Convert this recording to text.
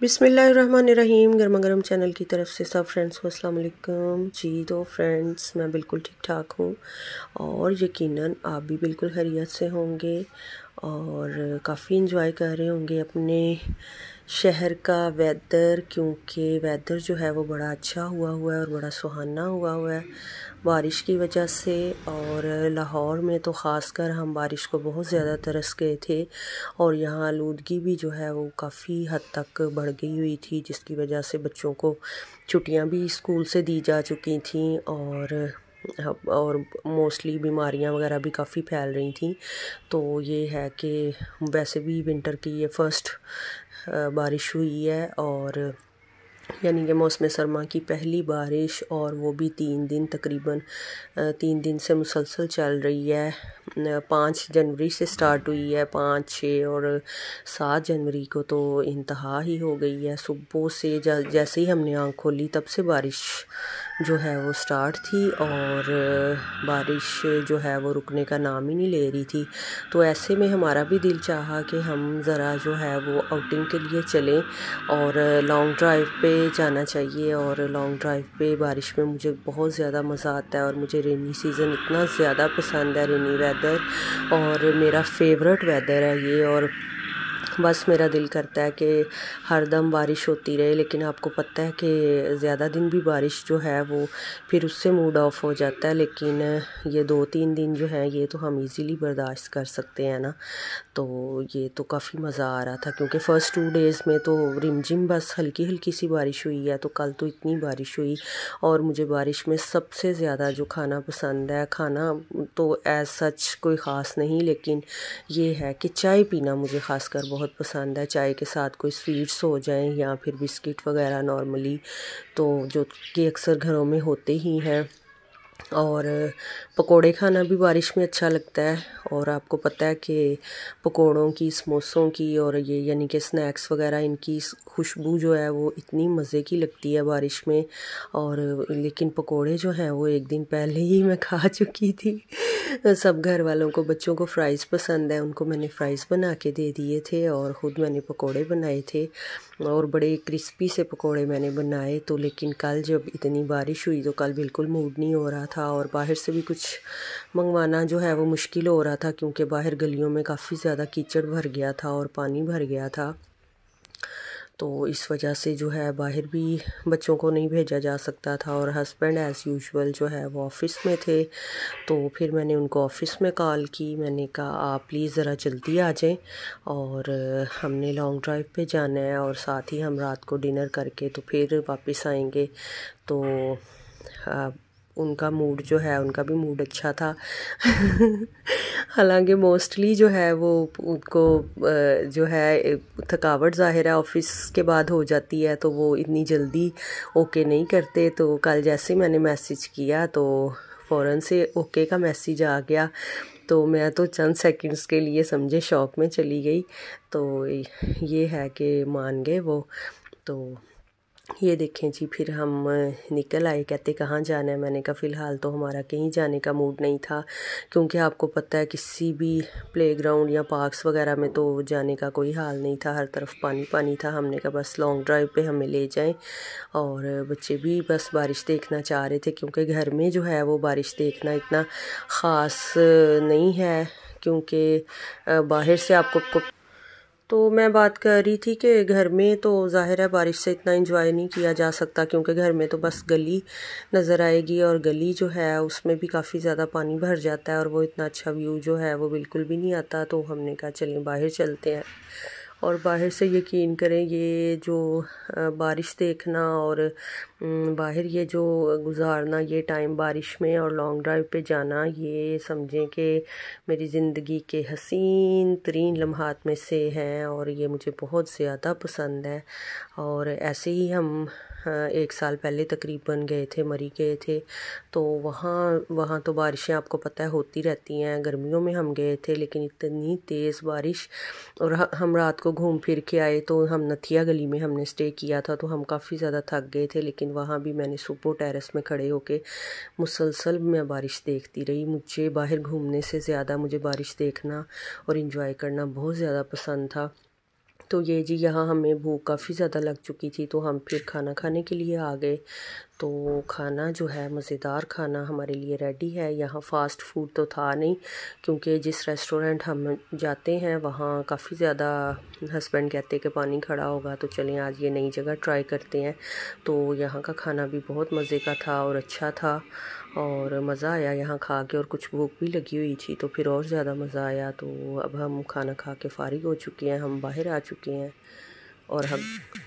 बिसमीम गर्मा गर्म चैनल की तरफ से सब फ्रेंड्स को अस्सलाम जी तो फ्रेंड्स मैं बिल्कुल ठीक ठाक हूँ और यकीनन आप भी बिल्कुल खैरियत से होंगे और काफ़ी इन्जॉय कर रहे होंगे अपने शहर का वेदर क्योंकि वेदर जो है वो बड़ा अच्छा हुआ हुआ है और बड़ा सुहाना हुआ हुआ है बारिश की वजह से और लाहौर में तो ख़ास कर हम बारिश को बहुत ज़्यादा तरस गए थे और यहाँ आलूदगी भी जो है वो काफ़ी हद तक बढ़ गई हुई थी जिसकी वजह से बच्चों को छुट्टियाँ भी स्कूल से दी जा चुकी थी और और मोस्टली बीमारियां वगैरह भी काफ़ी फैल रही थी तो ये है कि वैसे भी विंटर की ये फ़र्स्ट बारिश हुई है और यानी कि मौसम सरमा की पहली बारिश और वो भी तीन दिन तकरीबन तीन दिन से मुसलसल चल रही है पाँच जनवरी से स्टार्ट हुई है पाँच छः और सात जनवरी को तो इंतहा ही हो गई है सुबह से जैसे ही हमने आँख खोली तब से बारिश जो है वो स्टार्ट थी और बारिश जो है वो रुकने का नाम ही नहीं ले रही थी तो ऐसे में हमारा भी दिल चाहा कि हम ज़रा जो है वो आउटिंग के लिए चलें और लॉन्ग ड्राइव पे जाना चाहिए और लॉन्ग ड्राइव पे बारिश में मुझे बहुत ज़्यादा मज़ा आता है और मुझे रेनी सीज़न इतना ज़्यादा पसंद है रेनी वेदर और मेरा फेवरेट वेदर है ये और बस मेरा दिल करता है कि हर दम बारिश होती रहे लेकिन आपको पता है कि ज़्यादा दिन भी बारिश जो है वो फिर उससे मूड ऑफ़ हो जाता है लेकिन ये दो तीन दिन जो है ये तो हम इजीली बर्दाश्त कर सकते हैं ना तो ये तो काफ़ी मज़ा आ रहा था क्योंकि फ़र्स्ट टू डेज़ में तो रिमझिम बस हल्की हल्की सी बारिश हुई है तो कल तो इतनी बारिश हुई और मुझे बारिश में सबसे ज़्यादा जो खाना पसंद है खाना तो एज सच कोई ख़ास नहीं लेकिन ये है कि चाय पीना मुझे ख़ास कर बहुत बहुत पसंद है चाय के साथ कोई स्वीट्स हो जाएं या फिर बिस्किट वगैरह नॉर्मली तो जो कि अक्सर घरों में होते ही हैं और पकोड़े खाना भी बारिश में अच्छा लगता है और आपको पता है कि पकोड़ों की समोसों की और ये यानी कि स्नैक्स वगैरह इनकी खुशबू जो है वो इतनी मज़े की लगती है बारिश में और लेकिन पकोड़े जो हैं वो एक दिन पहले ही मैं खा चुकी थी सब घर वालों को बच्चों को फ्राइज़ पसंद है उनको मैंने फ्राइज़ बना के दे दिए थे और ख़ुद मैंने पकौड़े बनाए थे और बड़े क्रिस्पी से पकौड़े मैंने बनाए तो लेकिन कल जब इतनी बारिश हुई तो कल बिल्कुल मूड नहीं हो रहा रहा था और बाहर से भी कुछ मंगवाना जो है वो मुश्किल हो रहा था क्योंकि बाहर गलियों में काफ़ी ज़्यादा कीचड़ भर गया था और पानी भर गया था तो इस वजह से जो है बाहर भी बच्चों को नहीं भेजा जा सकता था और हस्बैंड एज़ यूजुअल जो है वो ऑफ़िस में थे तो फिर मैंने उनको ऑफ़िस में कॉल की मैंने कहा आप प्लीज़ ज़रा जल्दी आ जाएं और हमने लॉन्ग ड्राइव पे जाना है और साथ ही हम रात को डिनर करके तो फिर वापस आएंगे तो उनका मूड जो है उनका भी मूड अच्छा था हालांकि मोस्टली जो है वो उनको जो है थकावट ज़ाहिर है ऑफिस के बाद हो जाती है तो वो इतनी जल्दी ओके नहीं करते तो कल जैसे मैंने मैसेज किया तो फ़ौर से ओके का मैसेज आ गया तो मैं तो चंद सेकंड्स के लिए समझे शॉक में चली गई तो ये है कि मान गए वो तो ये देखें जी फिर हम निकल आए कहते कहाँ जाना है मैंने कहा फ़िलहाल तो हमारा कहीं जाने का मूड नहीं था क्योंकि आपको पता है किसी भी प्लेग्राउंड या पार्क्स वगैरह में तो जाने का कोई हाल नहीं था हर तरफ पानी पानी था हमने कहा बस लॉन्ग ड्राइव पे हमें ले जाएं और बच्चे भी बस बारिश देखना चाह रहे थे क्योंकि घर में जो है वो बारिश देखना इतना ख़ास नहीं है क्योंकि बाहर से आपको तो मैं बात कर रही थी कि घर में तो ज़ाहिर है बारिश से इतना इन्जॉय नहीं किया जा सकता क्योंकि घर में तो बस गली नज़र आएगी और गली जो है उसमें भी काफ़ी ज़्यादा पानी भर जाता है और वो इतना अच्छा व्यू जो है वो बिल्कुल भी नहीं आता तो हमने कहा चलें बाहर चलते हैं और बाहर से यकीन करें ये जो बारिश देखना और बाहर ये जो गुजारना ये टाइम बारिश में और लॉन्ग ड्राइव पे जाना ये समझें कि मेरी ज़िंदगी के हसीन तरीन लम्हात में से हैं और ये मुझे बहुत ज़्यादा पसंद है और ऐसे ही हम एक साल पहले तकरीबन गए थे मरी गए थे तो वहाँ वहाँ तो बारिशें आपको पता है होती रहती हैं गर्मियों में हम गए थे लेकिन इतनी तेज़ बारिश और हम रात को को घूम फिर के आए तो हम नथिया गली में हमने स्टे किया था तो हम काफ़ी ज़्यादा थक गए थे लेकिन वहाँ भी मैंने सुपो टेरेस में खड़े होके मुसलसल मैं बारिश देखती रही मुझे बाहर घूमने से ज़्यादा मुझे बारिश देखना और इन्जॉय करना बहुत ज़्यादा पसंद था तो ये जी यहाँ हमें भूख काफ़ी ज़्यादा लग चुकी थी तो हम फिर खाना खाने के लिए आ गए तो खाना जो है मज़ेदार खाना हमारे लिए रेडी है यहाँ फ़ास्ट फूड तो था नहीं क्योंकि जिस रेस्टोरेंट हम जाते हैं वहाँ काफ़ी ज़्यादा हस्बैंड कहते हैं कि पानी खड़ा होगा तो चलें आज ये नई जगह ट्राई करते हैं तो यहाँ का खाना भी बहुत मज़े का था और अच्छा था और मज़ा आया यहाँ खा के और कुछ भूख भी लगी हुई थी तो फिर और ज़्यादा मज़ा आया तो अब हम खाना खा के फ़ारिग हो चुके हैं हम बाहर आ चुके हैं और हम